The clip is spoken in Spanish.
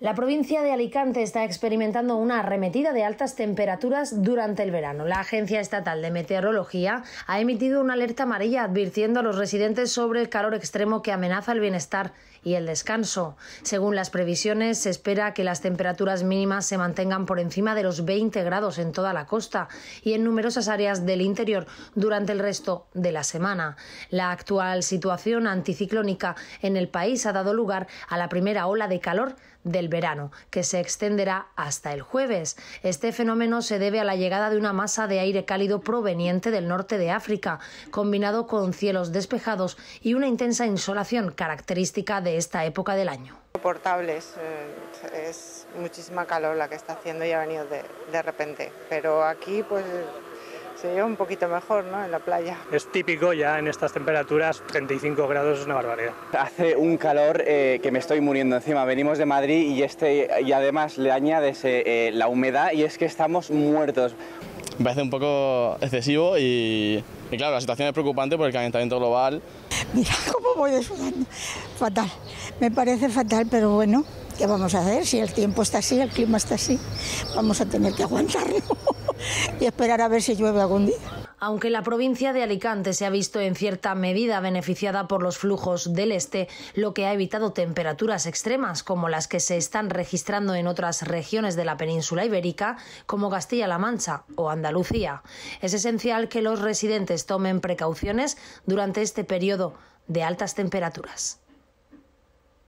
La provincia de Alicante está experimentando una arremetida de altas temperaturas durante el verano. La Agencia Estatal de Meteorología ha emitido una alerta amarilla advirtiendo a los residentes sobre el calor extremo que amenaza el bienestar y el descanso. Según las previsiones, se espera que las temperaturas mínimas se mantengan por encima de los 20 grados en toda la costa y en numerosas áreas del interior durante el resto de la semana. La actual situación anticiclónica en el país ha dado lugar a la primera ola de calor del verano, que se extenderá hasta el jueves. Este fenómeno se debe a la llegada de una masa de aire cálido proveniente del norte de África, combinado con cielos despejados y una intensa insolación característica de esta época del año. portables eh, es muchísima calor la que está haciendo y ha venido de, de repente, pero aquí pues se un poquito mejor ¿no? en la playa. Es típico ya en estas temperaturas, 35 grados es una barbaridad. Hace un calor eh, que me estoy muriendo encima. Venimos de Madrid y, este, y además le añades eh, eh, la humedad y es que estamos muertos me parece un poco excesivo y, claro, la situación es preocupante por el calentamiento global. Mira cómo voy desnudando. fatal, me parece fatal, pero bueno, ¿qué vamos a hacer? Si el tiempo está así, el clima está así, vamos a tener que aguantarlo y esperar a ver si llueve algún día. Aunque la provincia de Alicante se ha visto en cierta medida beneficiada por los flujos del este, lo que ha evitado temperaturas extremas como las que se están registrando en otras regiones de la península ibérica, como Castilla-La Mancha o Andalucía. Es esencial que los residentes tomen precauciones durante este periodo de altas temperaturas.